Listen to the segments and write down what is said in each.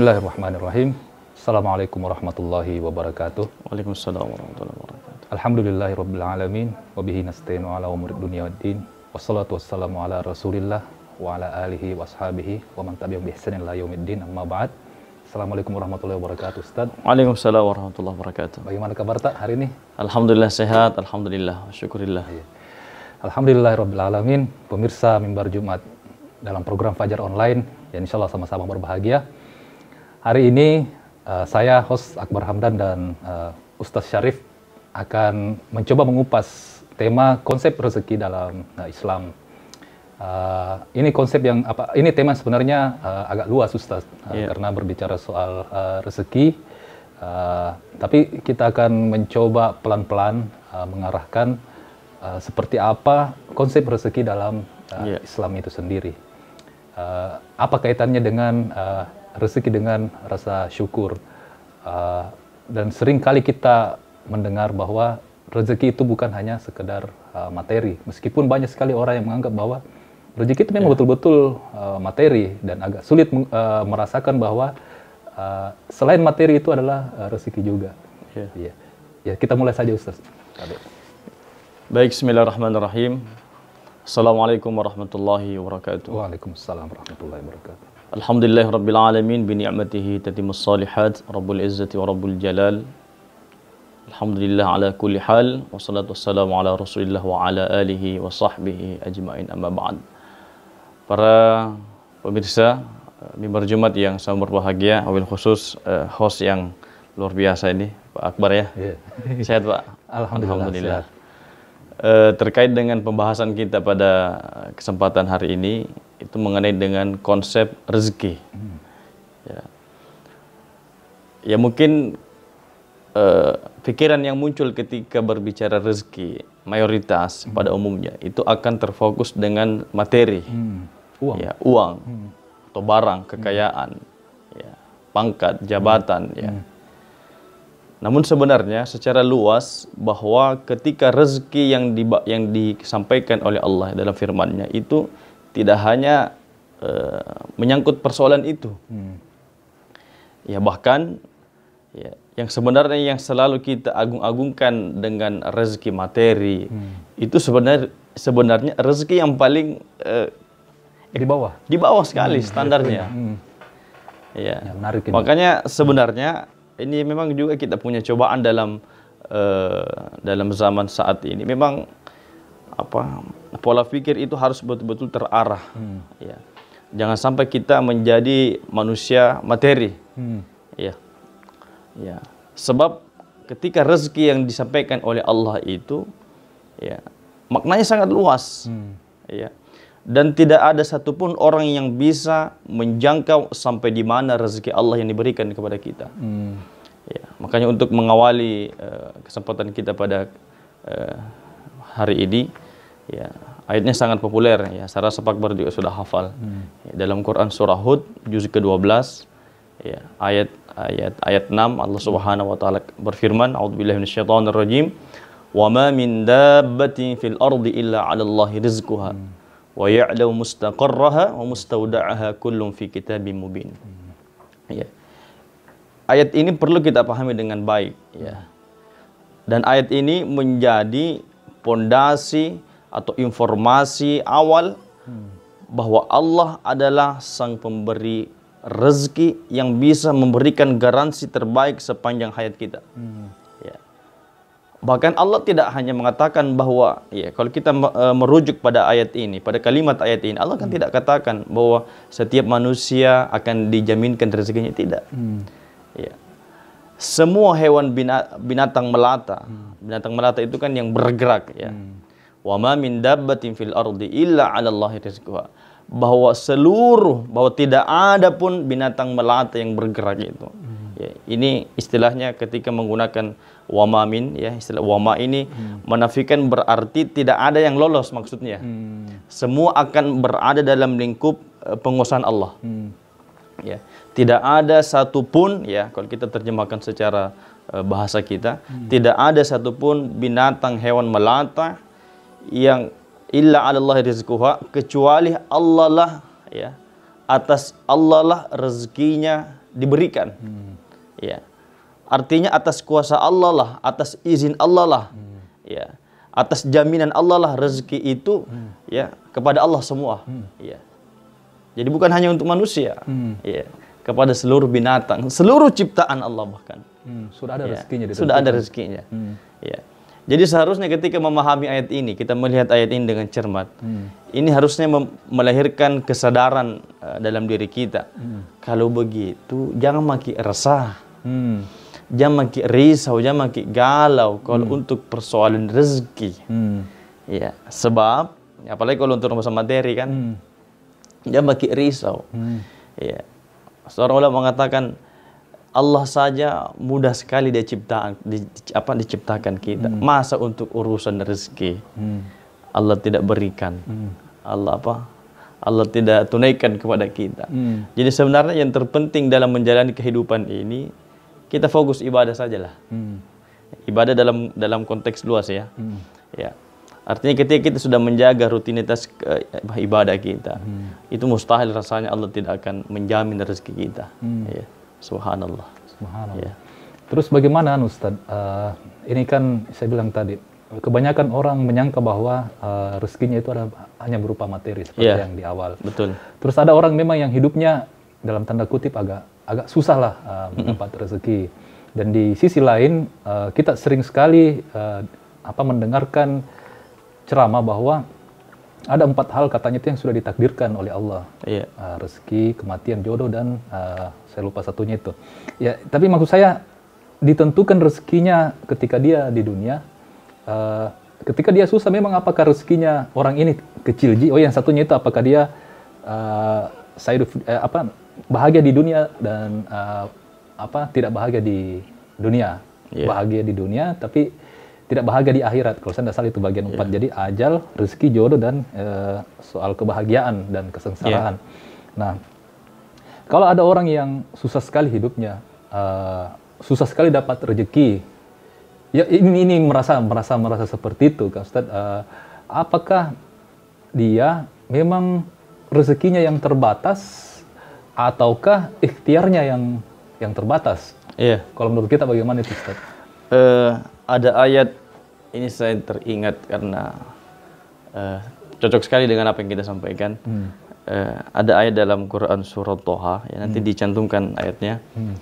Bismillahirrahmanirrahim. Assalamualaikum warahmatullahi wabarakatuh. Waalaikumsalam warahmatullahi wabarakatuh. Alhamdulillahi rabbil alamin wa bihi nasta'inu ala umuri dunya waddin. Wassalatu wassalamu ala Rasulillah wa ala alihi wa wa man tabi'ahum bi ihsanin ila yaumiddin amma ba'd. Assalamualaikum warahmatullahi wabarakatuh Ustaz. Waalaikumsalam warahmatullahi wabarakatuh. Bagaimana kabar tak hari ini? Alhamdulillah sehat, alhamdulillah, syukurillah. Iya. Alhamdulillah rabbil alamin. Pemirsa mimbar Jumat dalam program Fajar Online, ya insya Allah sama-sama berbahagia Hari ini uh, saya host Akbar Hamdan dan uh, eh, Ustaz Syarif akan mencoba mengupas tema konsep rezeki dalam uh, Islam. Uh, ini konsep yang apa? Ini tema sebenarnya uh, agak luas Ustaz uh, iya. karena berbicara soal uh, rezeki. Uh, tapi kita akan mencoba pelan-pelan uh, mengarahkan uh, seperti apa konsep rezeki dalam uh, yeah. Islam itu sendiri. Uh, apa kaitannya dengan rezeki dengan rasa syukur. Uh, dan sering kali kita mendengar bahwa rezeki itu bukan hanya sekedar uh, materi. Meskipun banyak sekali orang yang menganggap bahwa rezeki itu memang ya. betul-betul uh, materi dan agak sulit uh, merasakan bahwa uh, selain materi itu adalah uh, rezeki juga. Yeah. Yeah. Ya, kita mulai saja Ustaz. Baik, bismillahirrahmanirrahim. Assalamualaikum warahmatullahi wabarakatuh. Waalaikumsalam warahmatullahi wabarakatuh. Alhamdulillah Rabbil Alamin bi ni'matihi tatimus salihat Rabbul Izzati wa Rabbul Jalal Alhamdulillah ala kulli hal Wassalatu wassalamu ala Rasulillah wa ala alihi wa sahbihi ajma'in amma ba'd Para pemirsa eh, mimbar Jumat yang sangat berbahagia Wabil khusus uh, host yang luar biasa ini Pak Akbar ya yeah. Sehat Pak? Alhamdulillah, Alhamdulillah. Sehat. Eh, terkait dengan pembahasan kita pada kesempatan hari ini itu mengenai dengan konsep rezeki. Hmm. Ya. ya mungkin eh, pikiran yang muncul ketika berbicara rezeki mayoritas hmm. pada umumnya itu akan terfokus dengan materi, hmm. uang, ya, uang hmm. atau barang, kekayaan, hmm. ya, pangkat, jabatan, hmm. ya. Hmm namun sebenarnya secara luas bahwa ketika rezeki yang di, yang disampaikan oleh Allah dalam firman-Nya itu tidak hanya uh, menyangkut persoalan itu. Hmm. Ya bahkan ya, yang sebenarnya yang selalu kita agung-agungkan dengan rezeki materi hmm. itu sebenarnya sebenarnya rezeki yang paling uh, di bawah. Di bawah sekali hmm. standarnya. Hmm. Ya. ya Makanya sebenarnya ini memang juga kita punya cobaan dalam uh, dalam zaman saat ini. Memang apa pola pikir itu harus betul-betul terarah. Hmm. Ya. Jangan sampai kita menjadi manusia materi. Hmm. Ya. Ya. Sebab ketika rezeki yang disampaikan oleh Allah itu ya maknanya sangat luas. Hmm. Ya dan tidak ada satupun orang yang bisa menjangkau sampai di mana rezeki Allah yang diberikan kepada kita. Hmm. Ya, makanya untuk mengawali uh, kesempatan kita pada uh, hari ini, ya ayatnya sangat populer. Ya, Sarah Sepakbar juga sudah hafal hmm. ya, dalam Quran surah Hud juz ke-12 ya, ayat ayat ayat 6 Allah Subhanahu wa taala berfirman, "A'udzubillahi minasyaitonir rajim. Wa ma min dabbatin fil ardi illa 'ala Allahi rizquha." Hmm wa ya'lamu mustaqarraha wa mustauda'aha kullum fi kitabim mubin. Ya. Ayat ini perlu kita pahami dengan baik ya. Dan ayat ini menjadi pondasi atau informasi awal bahwa Allah adalah sang pemberi rezeki yang bisa memberikan garansi terbaik sepanjang hayat kita. Hmm. Bahkan Allah tidak hanya mengatakan bahwa ya kalau kita uh, merujuk pada ayat ini, pada kalimat ayat ini, Allah kan hmm. tidak katakan bahwa setiap manusia akan dijaminkan rezekinya tidak. Hmm. Ya. Semua hewan binatang melata, hmm. binatang melata itu kan yang bergerak ya. Hmm. Wa ma min dabbatin fil ardi illa 'ala Allahi rizquha bahwa seluruh bahwa tidak ada pun binatang melata yang bergerak itu. Hmm. Ya, ini istilahnya ketika menggunakan Wamamin, ya istilah wama ini hmm. menafikan berarti tidak ada yang lolos maksudnya hmm. semua akan berada dalam lingkup eh, penguasaan Allah hmm. ya tidak ada satupun ya kalau kita terjemahkan secara uh, bahasa kita hmm. tidak ada satupun binatang hewan melata yang illa Allah rizquha kecuali Allah lah ya atas Allah lah rezekinya diberikan hmm. ya Artinya atas kuasa Allah lah, atas izin Allah lah. Hmm. Ya. Atas jaminan Allah lah rezeki itu hmm. ya kepada Allah semua. Hmm. Ya. Jadi bukan hanya untuk manusia. Hmm. Ya. Kepada seluruh binatang, seluruh ciptaan Allah bahkan. Hmm. Sudah ada ya. rezekinya. Sudah ada rezekinya. Hmm. Ya. Jadi seharusnya ketika memahami ayat ini, kita melihat ayat ini dengan cermat. Hmm. Ini harusnya melahirkan kesadaran uh, dalam diri kita. Hmm. Kalau begitu, jangan makin resah. Hmm jangan makin risau, jangan makin galau kalau hmm. untuk persoalan rezeki. Hmm. Ya, sebab apalagi kalau untuk urusan materi kan, hmm. jangan makin risau. Hmm. Ya, seorang ulama mengatakan Allah saja mudah sekali dia ciptaan, di, apa diciptakan kita. Hmm. Masa untuk urusan rezeki hmm. Allah tidak berikan. Hmm. Allah apa? Allah tidak tunaikan kepada kita. Hmm. Jadi sebenarnya yang terpenting dalam menjalani kehidupan ini kita fokus ibadah sajalah. Hmm. Ibadah dalam dalam konteks luas ya. Hmm. Ya. Artinya ketika kita sudah menjaga rutinitas uh, ibadah kita, hmm. itu mustahil rasanya Allah tidak akan menjamin rezeki kita. Hmm. Ya. Subhanallah. Subhanallah. Ya. Terus bagaimana Ustaz? Uh, ini kan saya bilang tadi, kebanyakan orang menyangka bahwa uh, rezekinya itu ada, hanya berupa materi seperti yeah. yang di awal. Betul. Terus ada orang memang yang hidupnya dalam tanda kutip agak agak susah lah uh, mendapat rezeki. Dan di sisi lain uh, kita sering sekali uh, apa mendengarkan ceramah bahwa ada empat hal katanya itu yang sudah ditakdirkan oleh Allah Iya. uh, rezeki kematian jodoh dan uh, saya lupa satunya itu ya tapi maksud saya ditentukan rezekinya ketika dia di dunia uh, ketika dia susah memang apakah rezekinya orang ini kecil ji oh yang satunya itu apakah dia uh, saya eh, apa bahagia di dunia dan uh, apa tidak bahagia di dunia. Yeah. Bahagia di dunia tapi tidak bahagia di akhirat. Kalau saya tidak itu bagian empat. Yeah. Jadi ajal, rezeki, jodoh dan uh, soal kebahagiaan dan kesengsaraan. Yeah. Nah, kalau ada orang yang susah sekali hidupnya, uh, susah sekali dapat rezeki, ya ini ini merasa merasa merasa seperti itu, kan Ustaz. uh, apakah dia memang rezekinya yang terbatas ataukah ikhtiarnya yang yang terbatas? Iya. Kalau menurut kita bagaimana itu Ustaz? Uh, ada ayat ini saya teringat karena uh, cocok sekali dengan apa yang kita sampaikan. Hmm. Uh, ada ayat dalam Quran surat Toha ya nanti hmm. dicantumkan ayatnya. Hmm.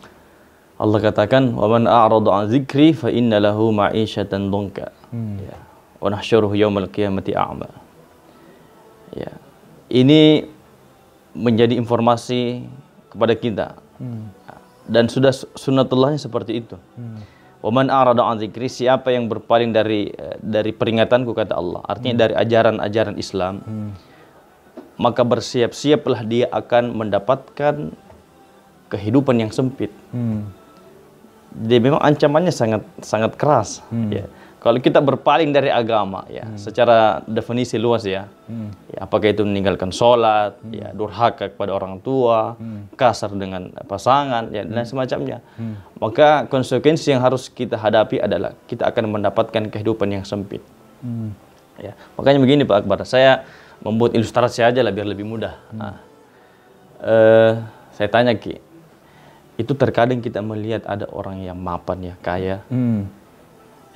Allah katakan, "Waman a'rada 'an dzikri fa inna lahu ma'isyatan dunka." Hmm. Ya. Wa nahsyuruhu yaumal qiyamati a'ma. Ya. Ini menjadi informasi kepada kita. Hmm. Dan sudah sunatullahnya seperti itu. Hmm. Waman arada an zikri siapa yang berpaling dari eh, dari peringatanku kata Allah. Artinya hmm. dari ajaran-ajaran Islam. Hmm. Maka bersiap-siaplah dia akan mendapatkan kehidupan yang sempit. Hmm. Dia memang ancamannya sangat sangat keras hmm. ya. Kalau kita berpaling dari agama ya, hmm. secara definisi luas ya, hmm. ya apakah itu meninggalkan sholat, hmm. ya durhaka kepada orang tua, hmm. kasar dengan pasangan, ya dan hmm. semacamnya, hmm. maka konsekuensi yang harus kita hadapi adalah kita akan mendapatkan kehidupan yang sempit. Hmm. Ya, makanya begini Pak Akbar, saya membuat ilustrasi aja lah biar lebih mudah. Hmm. Nah, eh, saya tanya Ki, itu terkadang kita melihat ada orang yang mapan ya kaya. Hmm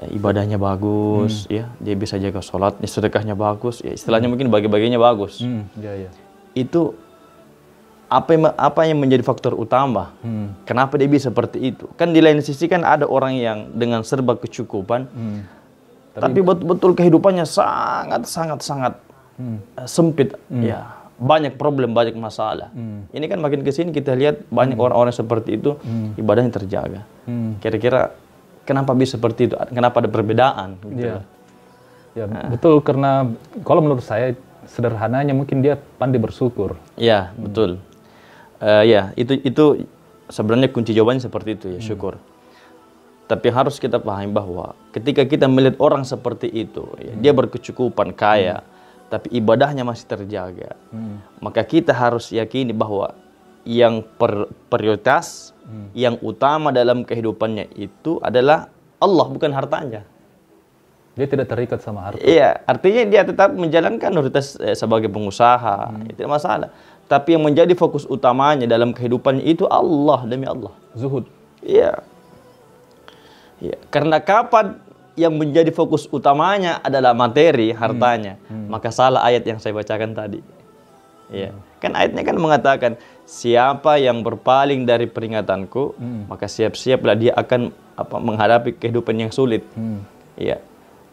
Eh, ibadahnya bagus hmm. ya dia bisa jaga sholat ya, sedekahnya bagus ya istilahnya hmm. mungkin bagi-baginya bagus hmm. ya, ya. itu apa yang, apa yang menjadi faktor utama hmm. kenapa dia bisa seperti itu kan di lain sisi kan ada orang yang dengan serba kecukupan hmm. tapi, betul-betul kehidupannya sangat sangat sangat hmm. Eh, sempit hmm. ya banyak problem, banyak masalah. Hmm. Ini kan makin kesini kita lihat banyak hmm. orang-orang hmm. seperti itu hmm. ibadahnya terjaga. Hmm. Kira-kira hmm kenapa bisa seperti itu? Kenapa ada perbedaan? Gitu ya, ya nah. betul karena kalau menurut saya sederhananya mungkin dia pandai bersyukur. Ya hmm. betul. Uh, ya itu itu sebenarnya kunci jawabannya seperti itu ya hmm. syukur. Tapi harus kita pahami bahwa ketika kita melihat orang seperti itu, ya, hmm. dia berkecukupan kaya, hmm. tapi ibadahnya masih terjaga, hmm. maka kita harus yakini bahwa yang per prioritas hmm. yang utama dalam kehidupannya itu adalah Allah bukan hartanya. Dia tidak terikat sama harta. Iya, artinya dia tetap menjalankan prioritas eh, sebagai pengusaha, hmm. itu masalah. Tapi yang menjadi fokus utamanya dalam kehidupannya itu Allah demi Allah. Zuhud. Iya. Iya, karena kapan yang menjadi fokus utamanya adalah materi, hartanya, hmm. Hmm. maka salah ayat yang saya bacakan tadi. Ya. Kan ayatnya kan mengatakan siapa yang berpaling dari peringatanku, hmm. maka siap-siaplah dia akan apa menghadapi kehidupan yang sulit. Hmm. Ya.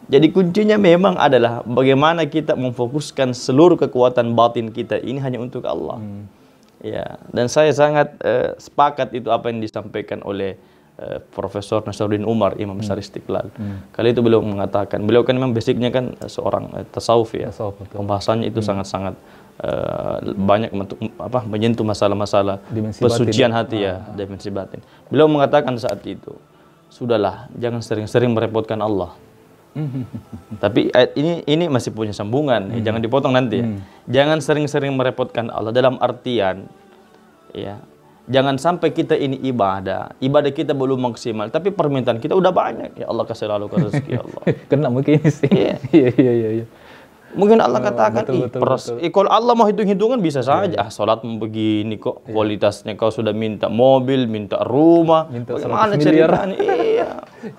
Jadi kuncinya memang adalah bagaimana kita memfokuskan seluruh kekuatan batin kita ini hanya untuk Allah. Hmm. Ya, dan saya sangat uh, sepakat itu apa yang disampaikan oleh uh, Profesor Nasruddin Umar Imam hmm. Besar Istiqlal. Hmm. Kali itu beliau mengatakan, beliau kan memang basicnya kan seorang uh, tasawuf ya. Tasawuf, Pembahasannya itu hmm. sangat-sangat Eh, banyak untuk apa, menyentuh masalah-masalah pesucian ya. hati ya, ah. ya, dimensi batin. Beliau mengatakan saat itu, sudahlah, jangan sering-sering merepotkan Allah. Tapi ayat eh, ini ini masih punya sambungan, ya, hmm. jangan dipotong nanti ya. Hmm. Jangan sering-sering merepotkan Allah dalam artian ya. Jangan sampai kita ini ibadah, ibadah kita belum maksimal, tapi permintaan kita udah banyak. Ya Allah kasih lalu ke rezeki Allah. Kena mungkin sih. iya iya iya. iya, iya. Mungkin Allah eh, katakan, betul, betul, betul. kalau Allah mau hitung-hitungan bisa iya. saja. Yeah. Ah, sholat begini kok, yeah. kualitasnya kau sudah minta mobil, minta rumah. Minta Bagaimana ceritanya? iya.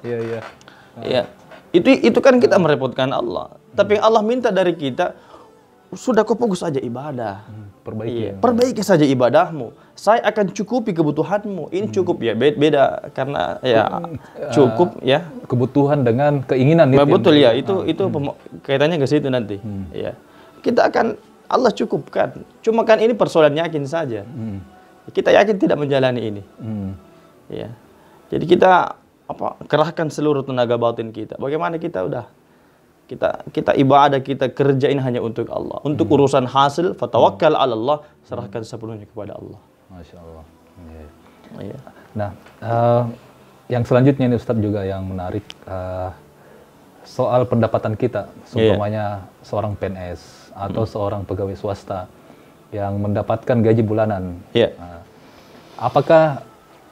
Iya, iya. Iya. Itu itu kan kita merepotkan Allah. Tapi hmm. Allah minta dari kita, sudah kau fokus aja ibadah. Hmm perbaiki. Iya. Perbaiki saja ibadahmu. Saya akan cukupi kebutuhanmu. Ini hmm. cukup ya, beda karena ya eh, cukup ya. Kebutuhan dengan keinginan. Nah, betul ya, itu ah. itu hmm. kaitannya ke situ nanti. Hmm. Ya, kita akan Allah cukupkan. Cuma kan ini persoalan yakin saja. Hmm. Kita yakin tidak menjalani ini. Hmm. Ya, jadi kita apa kerahkan seluruh tenaga batin kita. Bagaimana kita udah kita kita ibadah kita kerjain hanya untuk Allah. Untuk hmm. urusan hasil hmm. fatawakkal hmm. Allah, serahkan sepenuhnya kepada Allah. Masya Allah. Yeah. Yeah. Nah, uh, yang selanjutnya ini Ustadz juga yang menarik uh, soal pendapatan kita, seumpamanya yeah. seorang PNS atau hmm. seorang pegawai swasta yang mendapatkan gaji bulanan. Yeah. Iya. Uh, apakah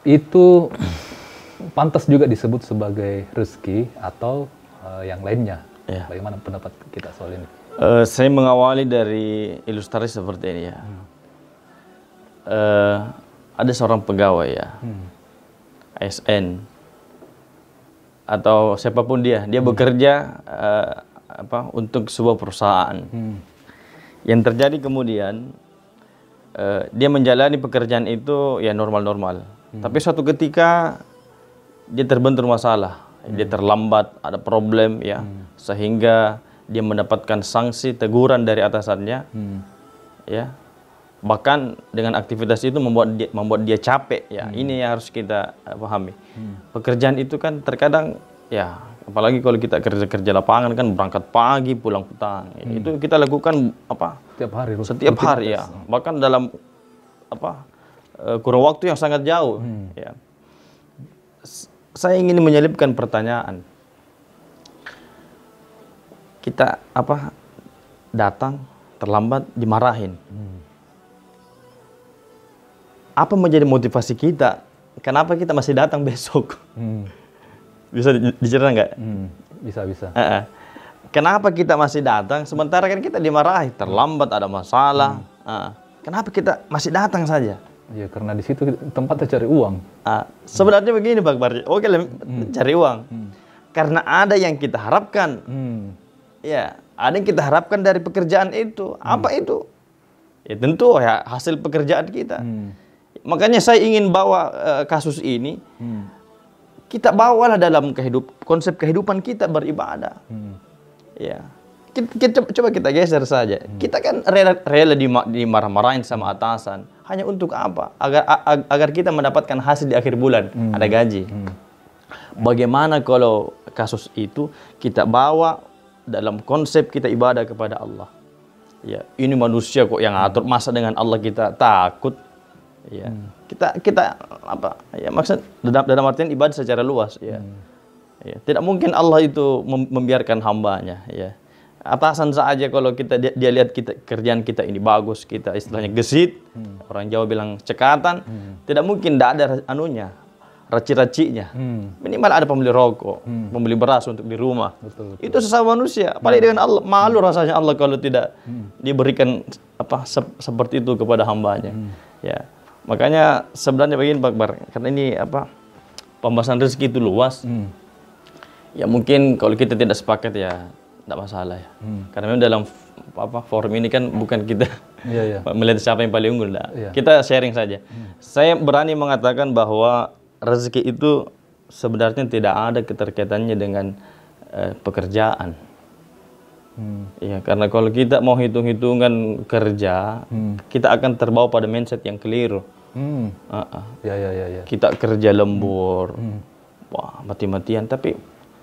itu pantas juga disebut sebagai rezeki atau uh, yang lainnya? Ya. Bagaimana pendapat kita soal ini? Uh, saya mengawali dari ilustrasi seperti ini ya. Hmm. Uh, ada seorang pegawai ya, hmm. ASN atau siapapun dia, dia hmm. bekerja uh, apa untuk sebuah perusahaan. Hmm. Yang terjadi kemudian uh, dia menjalani pekerjaan itu ya normal-normal. Hmm. Tapi suatu ketika dia terbentur masalah hmm. dia terlambat, ada problem ya, hmm. sehingga dia mendapatkan sanksi teguran dari atasannya, hmm. ya. Bahkan dengan aktivitas itu membuat dia, membuat dia capek ya. Hmm. Ini yang harus kita eh, pahami. Hmm. Pekerjaan itu kan terkadang ya, apalagi kalau kita kerja kerja lapangan kan berangkat pagi pulang petang. Ya. Hmm. Itu kita lakukan apa? Setiap hari. Setiap hari ya. Bahkan dalam apa? Uh, kurun waktu yang sangat jauh. Hmm. Ya saya ingin menyelipkan pertanyaan. Kita apa datang terlambat dimarahin. Hmm. Apa menjadi motivasi kita? Kenapa kita masih datang besok? Hmm. bisa dicerna nggak? Hmm. Bisa bisa. Uh -uh. Kenapa kita masih datang? Sementara kan kita dimarahi, terlambat ada masalah. Hmm. Uh. Kenapa kita masih datang saja? Ya karena di situ tempatnya cari uang. Ah, sebenarnya hmm. begini Pak Barji. Oke, hmm. cari uang. Hmm. Karena ada yang kita harapkan. Hmm. Ya, ada yang kita harapkan dari pekerjaan itu. Hmm. Apa itu? Ya tentu ya hasil pekerjaan kita. Hmm. Makanya saya ingin bawa uh, kasus ini. Hmm. Kita bawalah dalam kehidup konsep kehidupan kita beribadah. Hmm. Ya kita, kita coba kita geser saja. Hmm. Kita kan rela, rela dimarah-marahin sama atasan hanya untuk apa? Agar agar kita mendapatkan hasil di akhir bulan, hmm. ada gaji. Hmm. Bagaimana kalau kasus itu kita bawa dalam konsep kita ibadah kepada Allah? Ya, ini manusia kok yang atur masa dengan Allah kita takut. Ya. Hmm. Kita kita apa? Ya maksud dalam, dalam artian ibadah secara luas, ya. Hmm. Ya, tidak mungkin Allah itu membiarkan hambanya, ya atasan saja kalau kita dia, dia lihat kita kerjaan kita ini bagus, kita istilahnya gesit, hmm. orang Jawa bilang cekatan, hmm. tidak mungkin tidak ada anunya, raci-racinya. Hmm. Minimal ada pembeli rokok, hmm. pembeli beras untuk di rumah. Betul, betul. Itu sesama manusia. Paling hmm. dengan Allah malu hmm. rasanya Allah kalau tidak hmm. diberikan apa se seperti itu kepada hambanya. Hmm. Ya. Makanya sebenarnya begini Pak Bar, karena ini apa pembahasan rezeki itu luas. Hmm. Ya mungkin kalau kita tidak sepakat ya tidak masalah ya. Hmm. Karena memang dalam apa forum ini kan bukan kita yeah, iya. yeah. melihat siapa yang paling unggul, Yeah. Iya. Kita sharing saja. Hmm. Saya berani mengatakan bahwa rezeki itu sebenarnya tidak ada keterkaitannya dengan eh, pekerjaan. Hmm. Ya, karena kalau kita mau hitung-hitungan kerja, hmm. kita akan terbawa pada mindset yang keliru. Hmm. Uh -uh. Ya, ya, ya, ya. Kita kerja lembur, hmm. wah mati-matian, tapi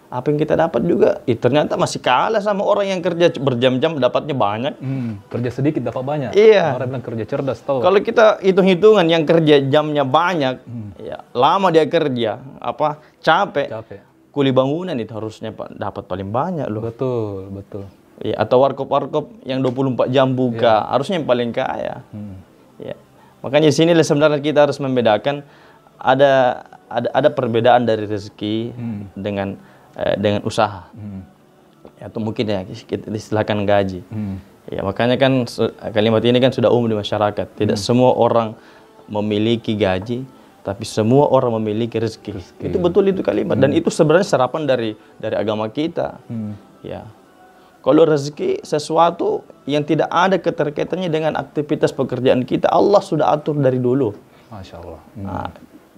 apa yang kita dapat juga, eh, ternyata masih kalah sama orang yang kerja berjam-jam dapatnya banyak. Hmm, kerja sedikit dapat banyak. Iya. Orang bilang kerja cerdas tahu. Kalau kita hitung-hitungan yang kerja jamnya banyak, hmm. ya lama dia kerja, apa capek. Capek. Kuli bangunan itu harusnya Pak dapat paling banyak loh. Betul, betul. Ya, atau warkop-warkop yang 24 jam buka, yeah. harusnya yang paling kaya. Hmm. Ya. Makanya sini sebenarnya kita harus membedakan ada ada ada perbedaan dari rezeki hmm. dengan Eh, dengan usaha hmm. Ya, atau mungkin ya kita istilahkan gaji hmm. ya makanya kan kalimat ini kan sudah umum di masyarakat tidak hmm. semua orang memiliki gaji tapi semua orang memiliki rezeki. Itu betul itu kalimat hmm. dan itu sebenarnya serapan dari dari agama kita. Hmm. Ya. Kalau rezeki sesuatu yang tidak ada keterkaitannya dengan aktivitas pekerjaan kita, Allah sudah atur dari dulu. Masya Allah. Nah, hmm. Nah,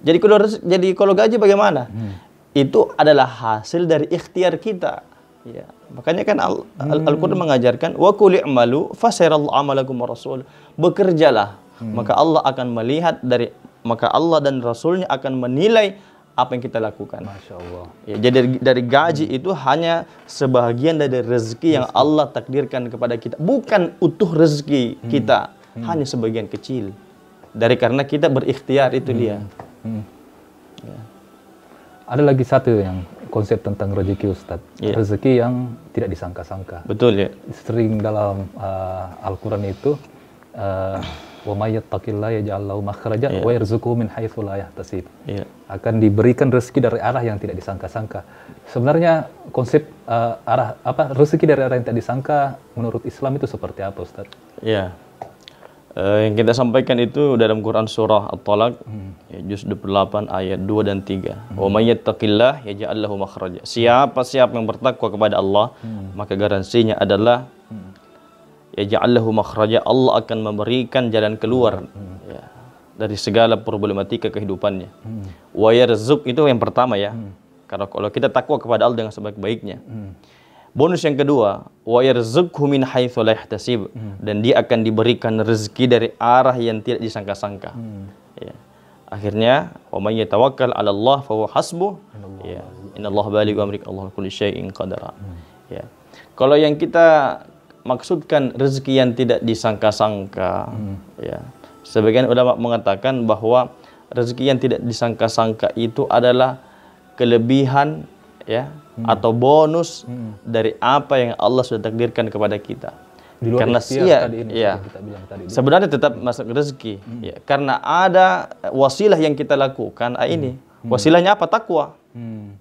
jadi kalau jadi kalau gaji bagaimana? Hmm itu adalah hasil dari ikhtiar kita. Ya. Makanya kan hmm. Al-Qur'an hmm. Al, mengajarkan wa qul i'malu fasayarallahu amalakum rasul. Bekerjalah, hmm. maka Allah akan melihat dari maka Allah dan Rasulnya akan menilai apa yang kita lakukan. Masya Allah. Ya, jadi dari, dari gaji hmm. itu hanya sebagian dari rezeki yang Allah takdirkan kepada kita, bukan utuh rezeki hmm. kita, hmm. hanya sebagian kecil. Dari karena kita berikhtiar itu hmm. dia. Hmm. hmm. Ya ada lagi satu yang konsep tentang rezeki Ustaz. Yeah. Rezeki yang tidak disangka-sangka. Betul ya. Sering dalam uh, Al-Qur'an itu uh, wa may yattaqillaha yaj'al lahu makhraja iya. wa yarzuquhu min haitsu la yahtasib. Iya. Akan diberikan rezeki dari arah yang tidak disangka-sangka. Sebenarnya konsep uh, arah apa rezeki dari arah yang tidak disangka menurut Islam itu seperti apa Ustaz? Iya. Yeah. Uh, yang kita sampaikan itu dalam Quran surah At-Talaq hmm. Ya, juz 28 ayat 2 dan 3. Wa may yattaqillah yaj'al lahu makhraja. Siapa siapa yang bertakwa kepada Allah, hmm. maka garansinya adalah hmm. yaj'al lahu makhraja. Allah akan memberikan jalan keluar hmm. ya, dari segala problematika kehidupannya. Hmm. Wa yarzuq itu yang pertama ya. Hmm. Karena kalau kita takwa kepada Allah dengan sebaik-baiknya. Hmm Bonus yang kedua, wa yarzuqhu min haitsu hmm. dan dia akan diberikan rezeki dari arah yang tidak disangka-sangka. Hmm. Ya. Akhirnya, wa may yatawakkal 'ala Allah fa huwa hasbuh. Ya. amrik Allah kulli syai'in qadara. Hmm. Ya. Kalau yang kita maksudkan rezeki yang tidak disangka-sangka, hmm. ya. Sebagian ulama mengatakan bahwa rezeki yang tidak disangka-sangka itu adalah kelebihan ya hmm. atau bonus hmm. dari apa yang Allah sudah takdirkan kepada kita. Di luar karena ya, tadi ya. kita bilang tadi. ini. Sebenarnya tetap hmm. masuk rezeki. Hmm. Ya, karena ada wasilah yang kita lakukan ah, hmm. ini. Wasilahnya apa? Takwa. Hmm.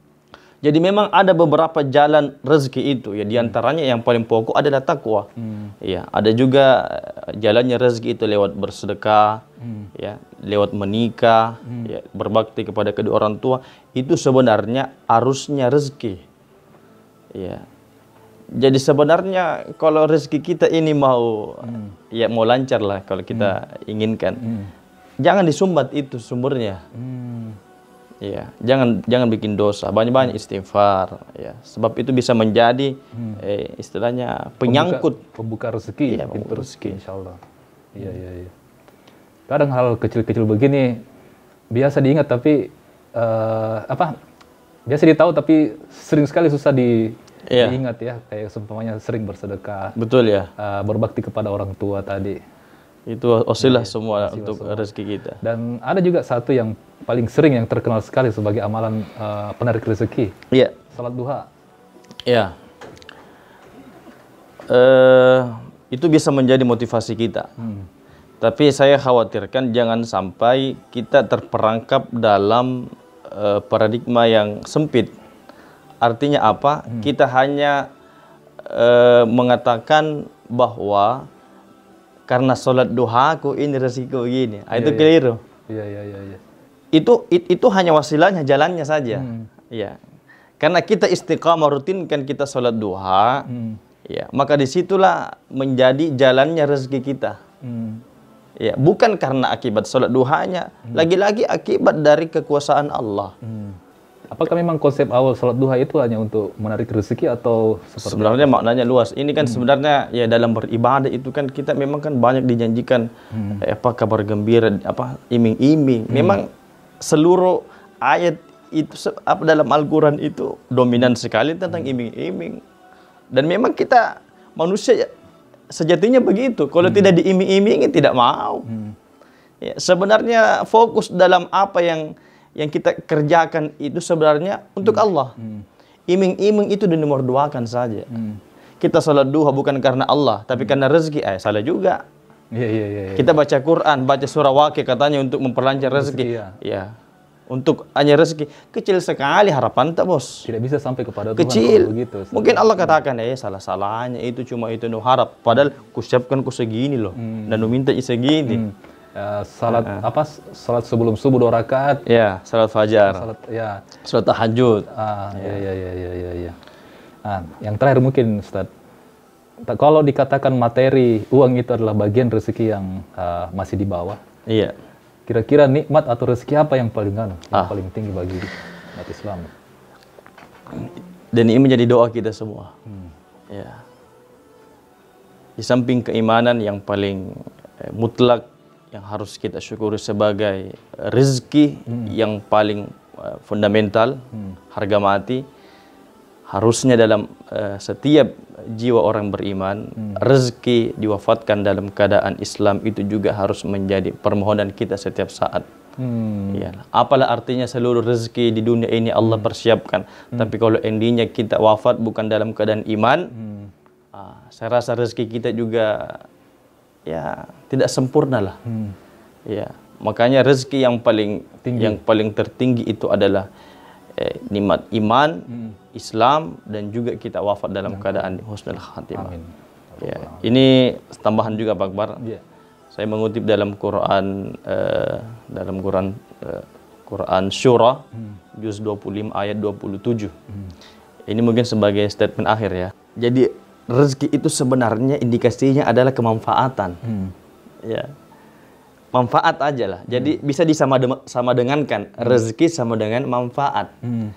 Jadi memang ada beberapa jalan rezeki itu ya diantaranya hmm. yang paling pokok adalah takwa. Hmm. Ya, ada juga eh, jalannya rezeki itu lewat bersedekah, hmm. ya, lewat menikah, hmm. ya, berbakti kepada kedua orang tua. Itu sebenarnya arusnya rezeki. Ya. Jadi sebenarnya kalau rezeki kita ini mau hmm. ya mau lancar lah kalau kita hmm. inginkan. Hmm. Jangan disumbat itu sumbernya. Hmm Ya, jangan jangan bikin dosa. Banyak-banyak hmm. istighfar ya. Sebab itu bisa menjadi hmm. eh, istilahnya penyangkut pembuka, pembuka rezeki, ya, pintu rezeki insyaallah. Iya, iya, iya. Kadang hal kecil-kecil begini biasa diingat tapi uh, apa? Biasa ditahu tapi sering sekali susah di Ya. diingat ya kayak sempamanya sering bersedekah. Betul ya. Uh, berbakti kepada orang tua tadi itu osilah ya, ya, semua ya, untuk semua. rezeki kita. Dan ada juga satu yang paling sering yang terkenal sekali sebagai amalan uh, penarik rezeki. Iya. Salat duha. Iya. Uh, itu bisa menjadi motivasi kita. Hmm. Tapi saya khawatirkan jangan sampai kita terperangkap dalam uh, paradigma yang sempit. Artinya apa? Hmm. Kita hanya uh, mengatakan bahwa karena sholat duha aku ini resiko gini. Ah, itu ya, keliru. Iya, iya, iya. Ya. Itu it, itu hanya wasilahnya, jalannya saja. Hmm. Iya. Hmm. Karena kita istiqamah rutinkan kita sholat duha, hmm. ya maka disitulah menjadi jalannya rezeki kita. Hmm. Ya, bukan karena akibat sholat duhanya, hmm. lagi-lagi hmm. akibat dari kekuasaan Allah. Hmm. Apakah memang konsep awal salat duha itu hanya untuk menarik rezeki atau seperti Sebenarnya itu? maknanya luas. Ini kan hmm. sebenarnya ya dalam beribadah itu kan kita memang kan banyak dijanjikan hmm. Eh, apa kabar gembira, apa iming-iming. Hmm. Memang seluruh ayat itu apa dalam Al-Qur'an itu dominan sekali tentang hmm. iming-iming. Dan memang kita manusia ya, sejatinya begitu. Kalau hmm. tidak diiming-imingi tidak mau. Hmm. Ya, sebenarnya fokus dalam apa yang yang kita kerjakan itu sebenarnya untuk hmm. Allah. Hmm. Iming-iming itu di nomor kan saja. Hmm. Kita salat duha bukan karena Allah, tapi hmm. karena rezeki. Eh, salah juga. Iya, iya, iya. Ya, Kita baca Quran, baca surah Wakil katanya untuk memperlancar rezeki. Iya. ya. Untuk hanya rezeki kecil sekali harapan tak bos. Tidak bisa sampai kepada Tuhan kecil. begitu. Mungkin Allah katakan eh, salah salahnya itu cuma itu nu harap. Padahal ku siapkan ku segini loh hmm. dan nu minta segini. Hmm. Eh, salat uh, apa salat sebelum subuh dua rakaat ya salat fajar salat ya salat tahajud ah ya ya ya ya ya, ya. Nah, yang terakhir mungkin Ustaz kalau dikatakan materi uang itu adalah bagian rezeki yang uh, masih di bawah iya kira-kira nikmat atau rezeki apa yang paling yang ah. paling tinggi bagi umat Islam dan ini menjadi doa kita semua hmm. ya di samping keimanan yang paling mutlak yang harus kita syukuri sebagai rezeki hmm. yang paling eh, fundamental, hmm. harga mati. Harusnya dalam uh, setiap jiwa orang beriman, hmm. rezeki diwafatkan dalam keadaan Islam itu juga harus menjadi permohonan kita setiap saat. Hmm. ya Apalah artinya seluruh rezeki di dunia ini Allah hmm. persiapkan. Hmm. Tapi kalau endingnya kita wafat bukan dalam keadaan iman, hmm. uh, saya rasa rezeki kita juga ya tidak sempurna lah. Hmm. Ya, makanya rezeki yang paling Tinggi. yang paling tertinggi itu adalah eh, nikmat iman, hmm. Islam dan juga kita wafat dalam hmm. keadaan husnul khatimah. Amin. Ya, ini tambahan juga Pak Akbar. Ya. Saya mengutip dalam Quran eh, dalam Quran eh, Quran Syura hmm. juz 25 ayat 27. Hmm. Ini mungkin sebagai statement akhir ya. Jadi rezeki itu sebenarnya indikasinya adalah kemanfaatan. Hmm. Ya. Manfaat aja lah. Jadi hmm. bisa disama de sama dengan kan hmm. rezeki sama dengan manfaat. Hmm.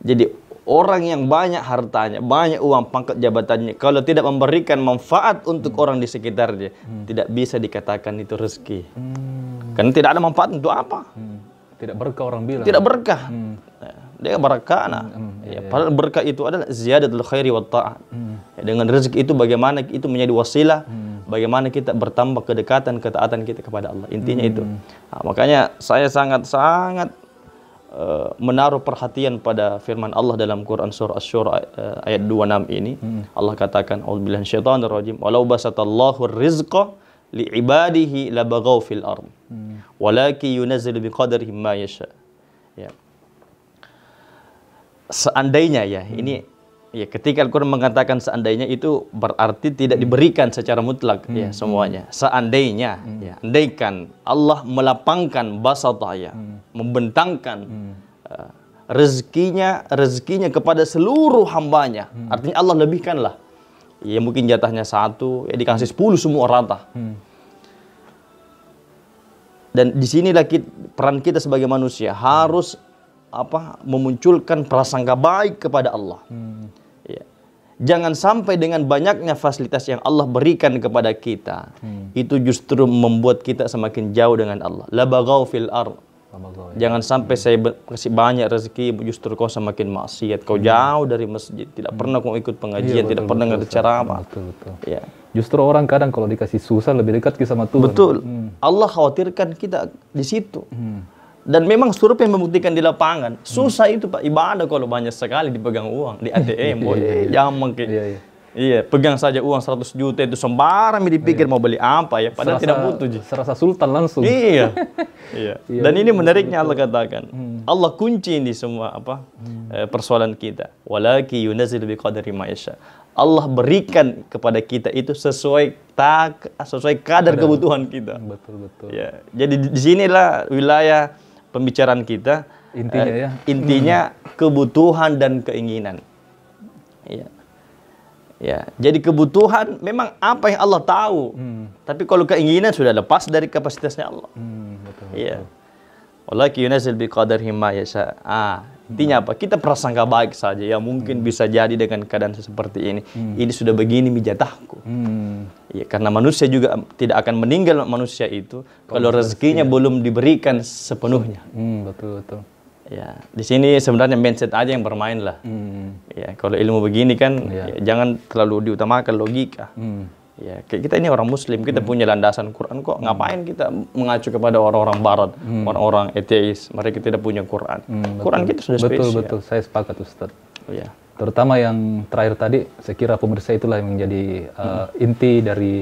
Jadi orang yang banyak hartanya, banyak uang pangkat jabatannya kalau tidak memberikan manfaat untuk hmm. orang di sekitarnya, hmm. tidak bisa dikatakan itu rezeki. Hmm. Karena tidak ada manfaat untuk apa? Hmm. Tidak berkah orang bilang. Tidak berkah. Hmm. Nah dia nah Hmm, ya, iya, iya. padahal berkah itu adalah ziyadatul khairi wa Hmm. Ya, dengan rezeki itu bagaimana itu menjadi wasilah, hmm. bagaimana kita bertambah kedekatan, ketaatan kita kepada Allah. Intinya hmm. itu. Nah, makanya saya sangat-sangat eh, menaruh perhatian pada firman Allah dalam Quran surah Asy-Syura eh, ayat 26 ini. Hmm. Allah katakan, auzubillahi minasyaitonir rajim. Walau basatallahu rizqa li'ibadihi labaghaw fil ardh Hmm. Walakin yunazzilu biqadrihi ma yasha." Ya seandainya ya hmm. ini ya ketika Al-Qur'an mengatakan seandainya itu berarti tidak hmm. diberikan secara mutlak ya hmm. ya semuanya hmm. seandainya hmm. ya andaikan Allah melapangkan basatah ya hmm. membentangkan hmm. Uh, rezekinya rezekinya kepada seluruh hambanya hmm. artinya Allah lebihkanlah ya mungkin jatahnya satu ya dikasih sepuluh semua rata hmm. dan disinilah kita, peran kita sebagai manusia harus apa memunculkan prasangka baik kepada Allah. Hmm. Ya. Jangan sampai dengan banyaknya fasilitas yang Allah berikan kepada kita hmm. itu justru membuat kita semakin jauh dengan Allah. La bagau fil ar. Ya. Jangan sampai saya kasih banyak rezeki justru kau semakin maksiat. Kau hmm. jauh dari masjid, tidak hmm. pernah kau ikut pengajian, iya, betul, tidak pernah ngerti cara apa. Betul, Ya. Justru orang kadang kalau dikasih susah lebih dekat sama Tuhan. Betul. Hmm. Allah khawatirkan kita di situ. Hmm dan memang survei membuktikan di lapangan susah itu pak ibadah kalau banyak sekali dipegang uang di ATM boy jangan ke iya, iya. Iya, pegang saja uang 100 juta itu sembarang dipikir iya. mau beli apa ya, padahal serasa, tidak butuh. sih, Serasa sultan langsung. Iya. Iya. iya. Dan ini iya, menariknya Allah katakan, hmm. Allah kunci ini semua apa hmm. Eh, persoalan kita. Walaki yunazil bi dari ma'isha. Allah berikan kepada kita itu sesuai tak sesuai kadar kebutuhan kita. Betul betul. Ya. Jadi di sinilah wilayah pembicaraan kita intinya eh, ya. Intinya hmm. kebutuhan dan keinginan. Ya. Ya, jadi kebutuhan memang apa yang Allah tahu. Hmm. Tapi kalau keinginan sudah lepas dari kapasitasnya Allah. Hmm, betul. Iya. Wallahu yunazil ya himma Ah, intinya apa? Kita prasangka baik saja ya mungkin hmm. bisa jadi dengan keadaan seperti ini. Hmm. Ini sudah begini mijatahku. Hmm. Ya karena manusia juga tidak akan meninggal manusia itu kalau, kalau rezekinya ya. belum diberikan sepenuhnya. Hmm, betul betul. Ya, di sini sebenarnya mindset aja yang bermain lah. Hmm. Ya, kalau ilmu begini kan ya. Ya, jangan terlalu diutamakan logika. Hmm. Ya, kita ini orang Muslim, kita hmm. punya landasan Quran kok. Hmm. Ngapain kita mengacu kepada orang-orang Barat, hmm. orang-orang ateis? Mereka tidak punya Quran. Hmm, Quran kita sudah betul, spesial. Betul betul, saya sepakat Ustaz. Ya. Terutama yang terakhir tadi, saya kira pemirsa itulah yang menjadi uh, hmm. inti dari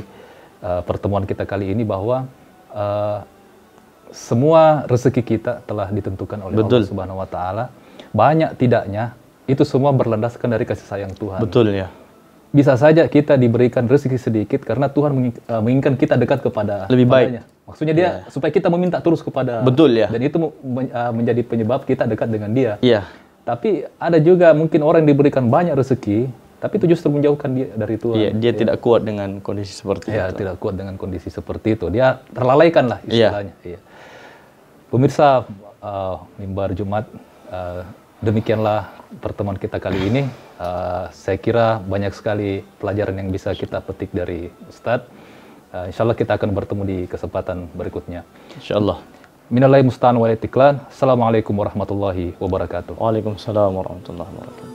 uh, pertemuan kita kali ini bahwa uh, semua rezeki kita telah ditentukan oleh betul. Allah Subhanahu Wa Taala. Banyak tidaknya itu semua berlandaskan dari kasih sayang Tuhan. Betul ya bisa saja kita diberikan rezeki sedikit karena Tuhan eh, menginginkan kita dekat kepada lebih banyak. Padanya. Maksudnya dia yeah. supaya kita meminta terus kepada Betul ya. Dan itu eh, menjadi penyebab kita dekat dengan dia. Iya. Yeah. Tapi ada juga mungkin orang yang diberikan banyak rezeki tapi itu justru menjauhkan dia dari Tuhan. Iya, dia ya. tidak kuat dengan kondisi seperti ya, itu. Iya, tidak kuat dengan kondisi seperti itu. Dia terlalaikan lah iya. istilahnya. Iya. Pemirsa uh, mimbar Jumat uh, demikianlah pertemuan kita kali ini. Uh, saya kira banyak sekali pelajaran yang bisa kita petik dari Ustadz. Uh, eh, insya Allah kita akan bertemu di kesempatan berikutnya. Insya Allah. Minalai musta'an wa Assalamualaikum warahmatullahi wabarakatuh. Waalaikumsalam warahmatullahi wabarakatuh.